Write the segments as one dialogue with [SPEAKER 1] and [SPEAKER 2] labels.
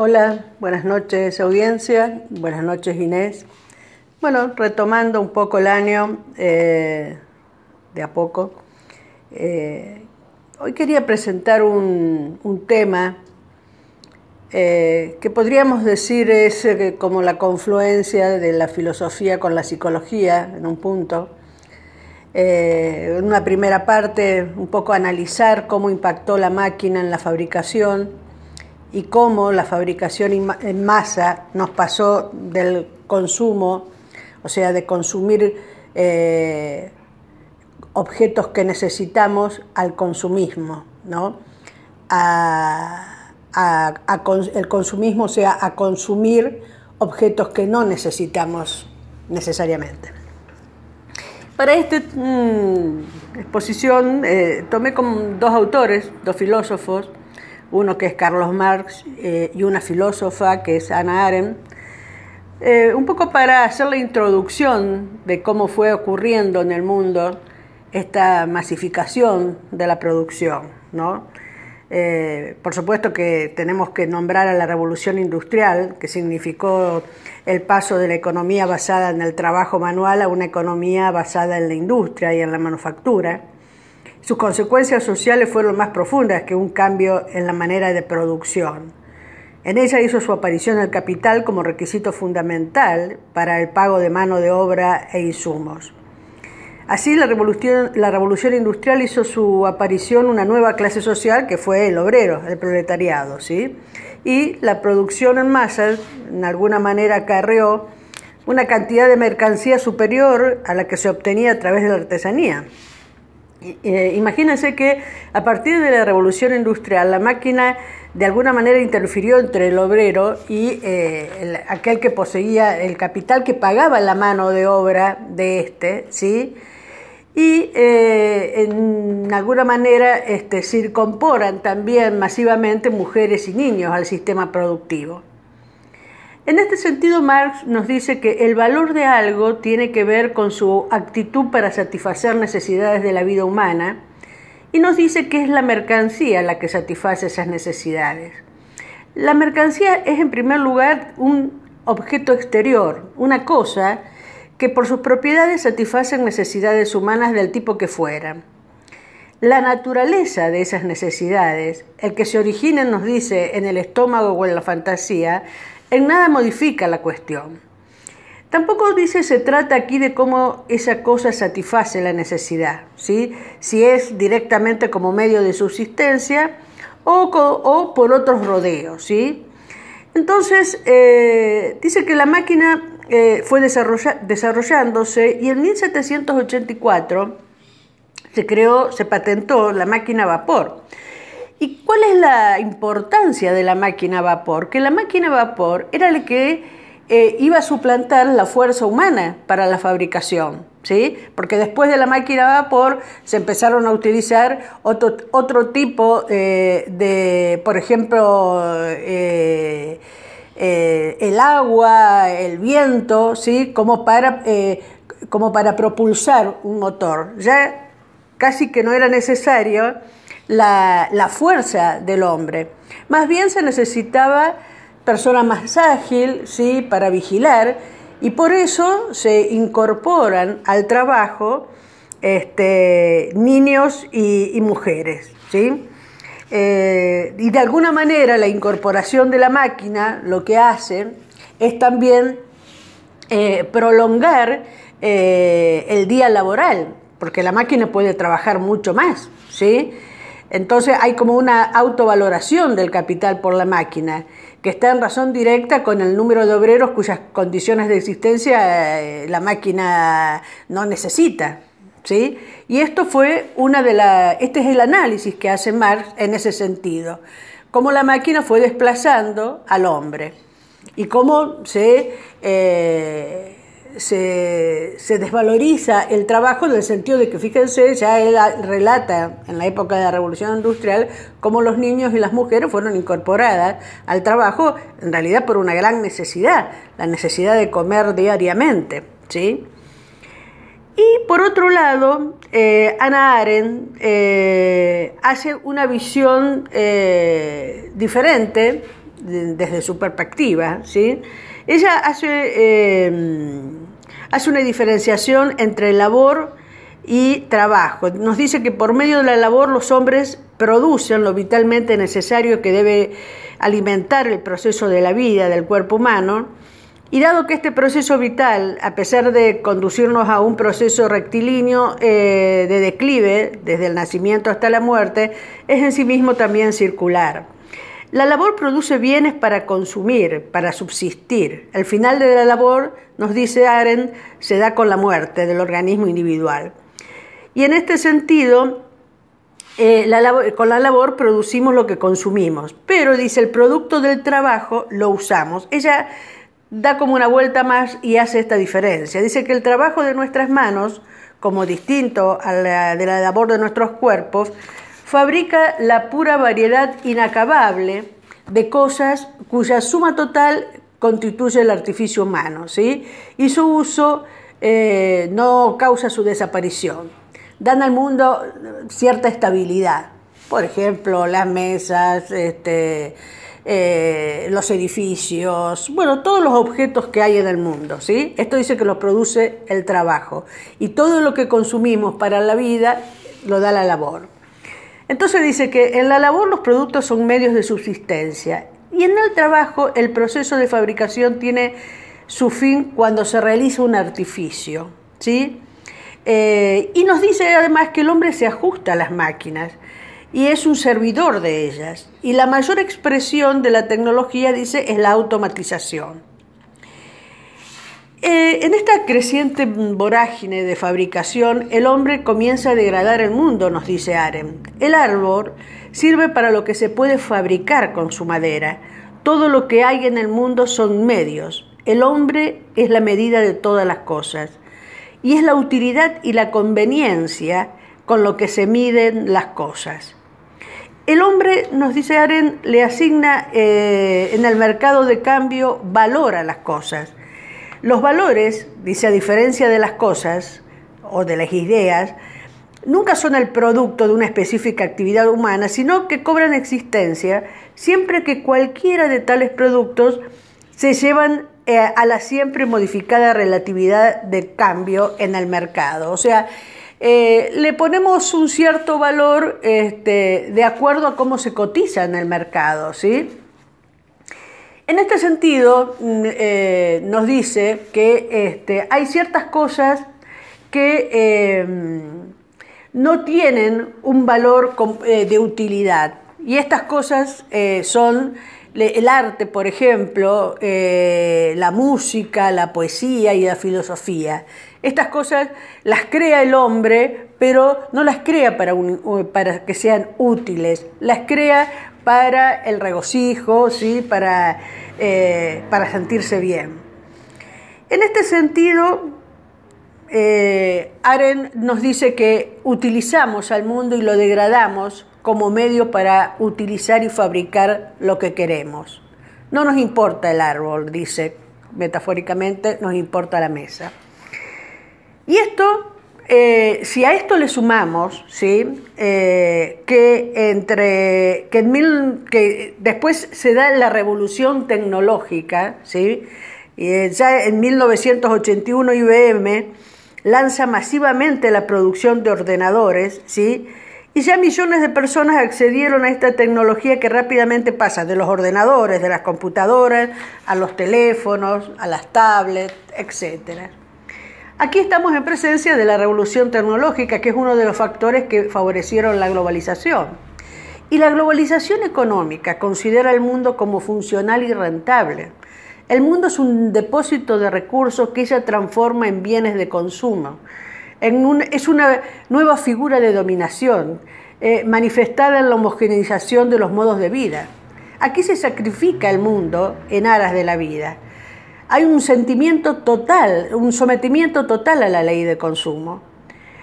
[SPEAKER 1] Hola, buenas noches audiencia, buenas noches Inés. Bueno, retomando un poco el año, eh, de a poco, eh, hoy quería presentar un, tema eh, que podríamos decir es como la confluencia de la filosofía con la psicología en un punto. en una primera parte, un poco analizar cómo impactó la máquina en la fabricación y cómo la fabricación en masa nos pasó del consumo, o sea, de consumir eh, objetos que necesitamos al consumismo, ¿no? el consumismo, o sea, a consumir objetos que no necesitamos necesariamente. Para esta mm, exposición eh, tomé con dos autores, dos filósofos, uno que es Carlos Marx eh, y una filósofa que es Ana Arendt, eh, un poco para hacer la introducción de cómo fue ocurriendo en el mundo esta masificación de la producción. Eh, por supuesto que tenemos que nombrar a la revolución industrial, que significó el paso de la economía basada en el trabajo manual a una economía basada en la industria y en la manufactura. Sus consecuencias sociales fueron más profundas que un cambio en la manera de producción. En ella hizo su aparición el capital como requisito fundamental para el pago de mano de obra e insumos. Así la revolución, industrial hizo su aparición una nueva clase social que fue el obrero, el proletariado, ¿sí? Y la producción en masa, en alguna manera, acarreó una cantidad de mercancía superior a la que se obtenía a través de la artesanía. Eh, imagínense que a partir de la revolución industrial la máquina de alguna manera interfirió entre el obrero y eh, aquel que poseía el capital que pagaba la mano de obra de este, ¿sí? Y eh, en alguna manera este, también masivamente mujeres y niños al sistema productivo. En este sentido, Marx nos dice que el valor de algo tiene que ver con su actitud para satisfacer necesidades de la vida humana y nos dice que es la mercancía la que satisface esas necesidades. La mercancía es en primer lugar un objeto exterior, una cosa que por sus propiedades satisfacen necesidades humanas del tipo que fueran. La naturaleza de esas necesidades, el que se originen, nos dice, en el estómago o en la fantasía, en nada modifica la cuestión. Tampoco dice se trata aquí de cómo esa cosa satisface la necesidad, ¿sí? si es directamente como medio de subsistencia o, o por otros rodeos. ¿sí? Entonces, eh, dice que la máquina eh, fue desarrollándose y en 1784 se creó, se patentó la máquina vapor ¿Y cuál es la importancia de la máquina a vapor? Que la máquina a vapor era la que eh, iba a suplantar la fuerza humana para la fabricación, ¿sí? Porque después de la máquina a vapor se empezaron a utilizar otro, otro tipo eh, de, por ejemplo, eh, el agua, el viento, ¿sí? Como para, como para propulsar un motor. Ya casi que no era necesario la, fuerza del hombre. Más bien se necesitaba persona más ágil, ¿sí? Para vigilar y por eso se incorporan al trabajo este, niños y, mujeres, ¿sí? Eh, y de alguna manera la incorporación de la máquina lo que hace es también eh, prolongar eh, el día laboral, porque la máquina puede trabajar mucho más, ¿sí? Entonces hay como una autovaloración del capital por la máquina, que está en razón directa con el número de obreros cuyas condiciones de existencia eh, la máquina no necesita. ¿sí? Y esto fue una de la, este es el análisis que hace Marx en ese sentido, cómo la máquina fue desplazando al hombre y cómo se... Eh, se, desvaloriza el trabajo en el sentido de que, fíjense, ya él relata en la época de la Revolución Industrial cómo los niños y las mujeres fueron incorporadas al trabajo, en realidad por una gran necesidad, la necesidad de comer diariamente. ¿sí? Y por otro lado, eh, Ana Aren eh, hace una visión eh, diferente desde su perspectiva. ¿sí? Ella hace hace una diferenciación entre labor y trabajo. Nos dice que por medio de la labor los hombres producen lo vitalmente necesario que debe alimentar el proceso de la vida del cuerpo humano. Y dado que este proceso vital, a pesar de conducirnos a un proceso rectilíneo eh, de declive, desde el nacimiento hasta la muerte, es en sí mismo también circular. La labor produce bienes para consumir, para subsistir. Al final de la labor, nos dice Arendt, se da con la muerte del organismo individual. Y en este sentido, eh, con la labor producimos lo que consumimos, pero dice el producto del trabajo lo usamos. Ella da como una vuelta más y hace esta diferencia. Dice que el trabajo de nuestras manos, como distinto a de la labor de nuestros cuerpos, fabrica la pura variedad inacabable de cosas cuya suma total constituye el artificio humano, ¿sí? y su uso eh, no causa su desaparición. Dan al mundo cierta estabilidad, por ejemplo, las mesas, este, eh, los edificios, bueno, todos los objetos que hay en el mundo, ¿sí? Esto dice que los produce el trabajo y todo lo que consumimos para la vida lo da la labor. Entonces dice que en la labor los productos son medios de subsistencia y en el trabajo el proceso de fabricación tiene su fin cuando se realiza un artificio. ¿sí? Eh, y nos dice además que el hombre se ajusta a las máquinas y es un servidor de ellas. Y la mayor expresión de la tecnología, dice, es la automatización. Eh, en esta creciente vorágine de fabricación, el hombre comienza a degradar el mundo, nos dice Aren. El árbol sirve para lo que se puede fabricar con su madera. Todo lo que hay en el mundo son medios. El hombre es la medida de todas las cosas. Y es la utilidad y la conveniencia con lo que se miden las cosas. El hombre, nos dice Aren, le asigna eh, en el mercado de cambio valor a las cosas los valores, dice, a diferencia de las cosas o de las ideas, nunca son el producto de una específica actividad humana, sino que cobran existencia siempre que cualquiera de tales productos se llevan eh, a la siempre modificada relatividad de cambio en el mercado. O sea, eh, le ponemos un cierto valor este, de acuerdo a cómo se cotiza en el mercado, ¿sí? En este sentido, mm, eh, nos dice que este, hay ciertas cosas que em, no tienen un valor eh, de utilidad. Y estas cosas eh, son el arte, por ejemplo, la música, la poesía y la filosofía. Estas cosas las crea el hombre, pero no las crea para, para que sean útiles, las crea para el regocijo, ¿sí? para, eh, para sentirse bien. En este sentido, eh, Aren nos dice que utilizamos al mundo y lo degradamos como medio para utilizar y fabricar lo que queremos. No nos importa el árbol, dice metafóricamente, nos importa la mesa. Y esto eh, si a esto le sumamos, ¿sí? Eh, que, entre, que, después se da la revolución tecnológica, ¿sí? Eh, ya en 1981 IBM lanza masivamente la producción de ordenadores, y ya millones de personas accedieron a esta tecnología que rápidamente pasa de los ordenadores, de las computadoras, a los teléfonos, a las tablets, etc. Aquí estamos en presencia de la revolución tecnológica, que es uno de los factores que favorecieron la globalización. Y la globalización económica considera el mundo como funcional y rentable. El mundo es un depósito de recursos que ella transforma en bienes de consumo. es una nueva figura de dominación, eh, manifestada en la homogeneización de los modos de vida. Aquí se sacrifica el mundo en aras de la vida hay un sentimiento total, un sometimiento total a la ley de consumo.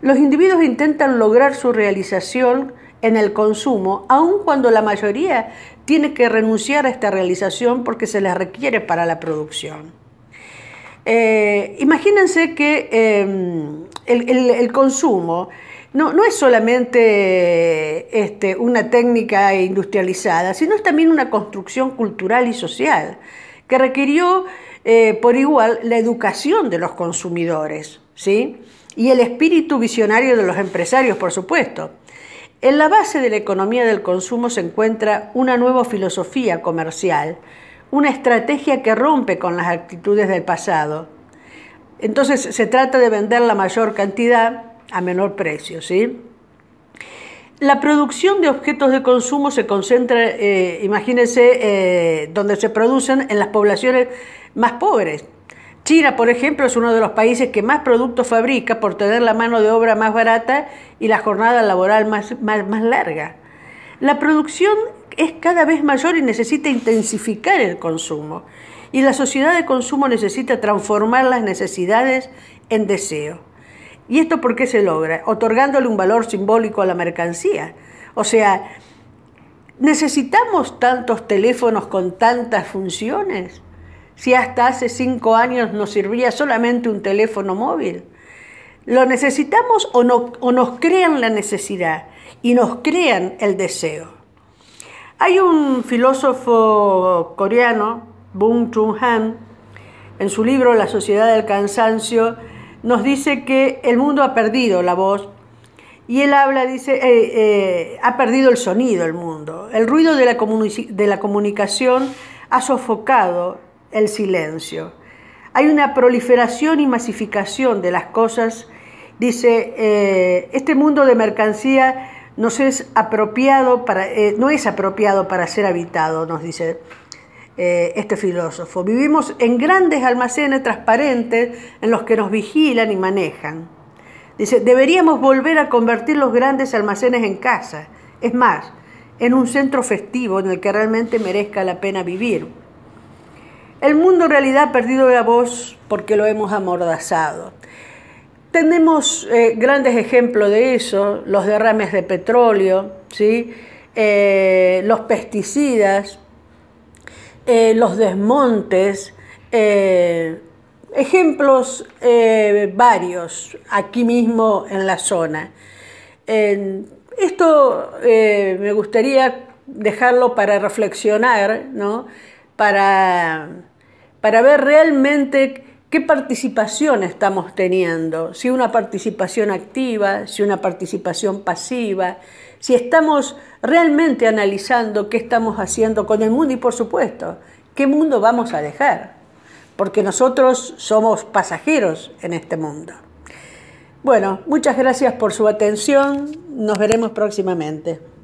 [SPEAKER 1] Los individuos intentan lograr su realización en el consumo, aun cuando la mayoría tiene que renunciar a esta realización porque se les requiere para la producción. Eh, imagínense que em, el, consumo no, es solamente este, una técnica industrializada, sino es también una construcción cultural y social que requirió eh, por igual la educación de los consumidores, ¿sí? Y el espíritu visionario de los empresarios, por supuesto. En la base de la economía del consumo se encuentra una nueva filosofía comercial, una estrategia que rompe con las actitudes del pasado. Entonces se trata de vender la mayor cantidad a menor precio, ¿sí? La producción de objetos de consumo se concentra, eh, imagínense, eh, donde se producen en las poblaciones más pobres. China, por ejemplo, es uno de los países que más productos fabrica por tener la mano de obra más barata y la jornada laboral más, más larga. La producción es cada vez mayor y necesita intensificar el consumo. Y la sociedad de consumo necesita transformar las necesidades en deseo. ¿Y esto por qué se logra? Otorgándole un valor simbólico a la mercancía. O sea, ¿necesitamos tantos teléfonos con tantas funciones? Si hasta hace cinco años nos servía solamente un teléfono móvil. ¿Lo necesitamos o, o nos crean la necesidad y nos crean el deseo? Hay un filósofo coreano, Bung Chung Han, en su libro La sociedad del cansancio, nos dice que el mundo ha perdido la voz y él habla, dice, eh, eh, ha perdido el sonido el mundo. El ruido de la, de la comunicación ha sofocado el silencio. Hay una proliferación y masificación de las cosas. Dice, eh, este mundo de mercancía es apropiado para, no es apropiado para ser habitado, nos dice eh, este filósofo. Vivimos en grandes almacenes transparentes en los que nos vigilan y manejan. Dice, deberíamos volver a convertir los grandes almacenes en casa. Es más, en un centro festivo en el que realmente merezca la pena vivir. El mundo en realidad ha perdido la voz porque lo hemos amordazado. Tenemos eh, grandes ejemplos de eso, los derrames de petróleo, ¿sí? Eh, los pesticidas, eh, los desmontes, eh, ejemplos eh, varios aquí mismo en la zona. esto me gustaría dejarlo para reflexionar, ¿no? para, para ver realmente qué participación estamos teniendo, si una participación activa, si una participación pasiva, si estamos realmente analizando qué estamos haciendo con el mundo y por supuesto, qué mundo vamos a dejar, porque nosotros somos pasajeros en este mundo. Bueno, muchas gracias por su atención, nos veremos próximamente.